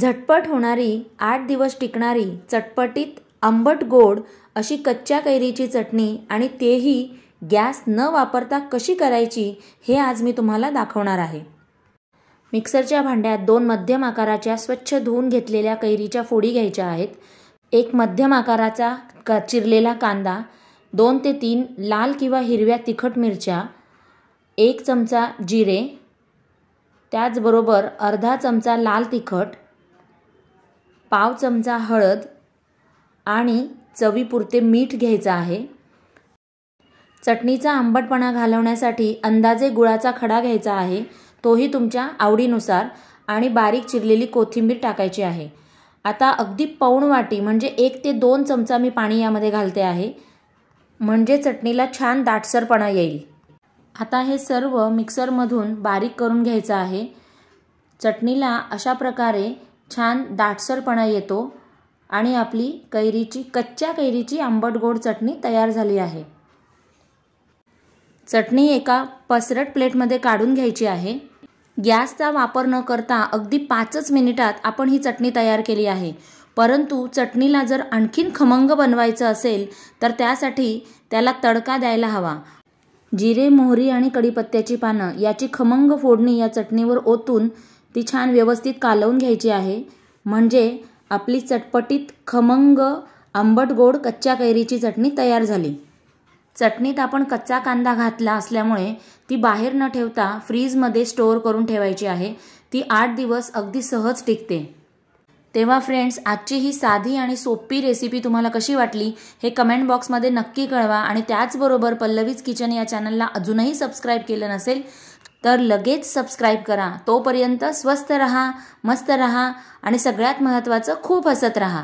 झटपट होणारी आठ दिवस टिकणारी चटपटीत आंबट गोड अशी कच्च्या कैरीची चटणी आणि तेही गॅस न वापरता कशी करायची हे आज मी तुम्हाला दाखवणार आहे मिक्सरच्या भांड्यात दोन मध्यम आकाराच्या स्वच्छ धुवून घेतलेल्या कैरीच्या फोडी घ्यायच्या आहेत एक मध्यम आकाराचा क चिरलेला कांदा दोन ते तीन लाल किंवा हिरव्या तिखट मिरच्या एक चमचा जिरे त्याचबरोबर अर्धा चमचा लाल तिखट पाव चमचा हळद आणि चवीपुरते मीठ घ्यायचं आहे चटणीचा आंबटपणा घालवण्यासाठी अंदाजे गुळाचा खडा घ्यायचा आहे तोही तुमच्या आवडीनुसार आणि बारीक चिरलेली कोथिंबीर टाकायची आहे आता अगदी पौण वाटी म्हणजे एक ते दोन चमचा मी पाणी यामध्ये घालते आहे म्हणजे चटणीला छान दाटसरपणा येईल आता हे सर्व मिक्सरमधून बारीक करून घ्यायचं आहे चटणीला अशा प्रकारे छान दाटसरपणा येतो आणि आपली कैरीची कच्च्या कैरीची आंबट गोड चटणी तयार झाली आहे चटणी एका पसरट प्लेटमध्ये काढून घ्यायची आहे गॅसचा वापर न करता अगदी पाचच मिनिटात आपण ही चटणी तयार केली आहे परंतु चटणीला जर आणखीन खमंग बनवायचं असेल तर त्यासाठी त्याला तडका द्यायला हवा जिरे मोहरी आणि कढीपत्त्याची पानं याची खमंग फोडणी या चटणीवर ओतून ती छान व्यवस्थित कालवून घ्यायची आहे म्हणजे आपली चटपटीत खमंग आंबट गोड कच्च्या कैरीची चटणी तयार झाली चटणीत आपण कच्चा कांदा घातला असल्यामुळे ती बाहेर न ठेवता फ्रीजमध्ये स्टोअर करून ठेवायची आहे ती आठ दिवस अगदी सहज टिकते तेव्हा फ्रेंड्स आजची ही साधी आणि सोपी रेसिपी तुम्हाला कशी वाटली हे कमेंट बॉक्समध्ये नक्की कळवा आणि त्याचबरोबर पल्लवीज किचन या चॅनलला अजूनही सबस्क्राईब केलं नसेल तर लगेच सबस्क्राईब करा तोपर्यंत स्वस्त रहा मस्त रहा आणि सगळ्यात महत्त्वाचं खूप हसत रहा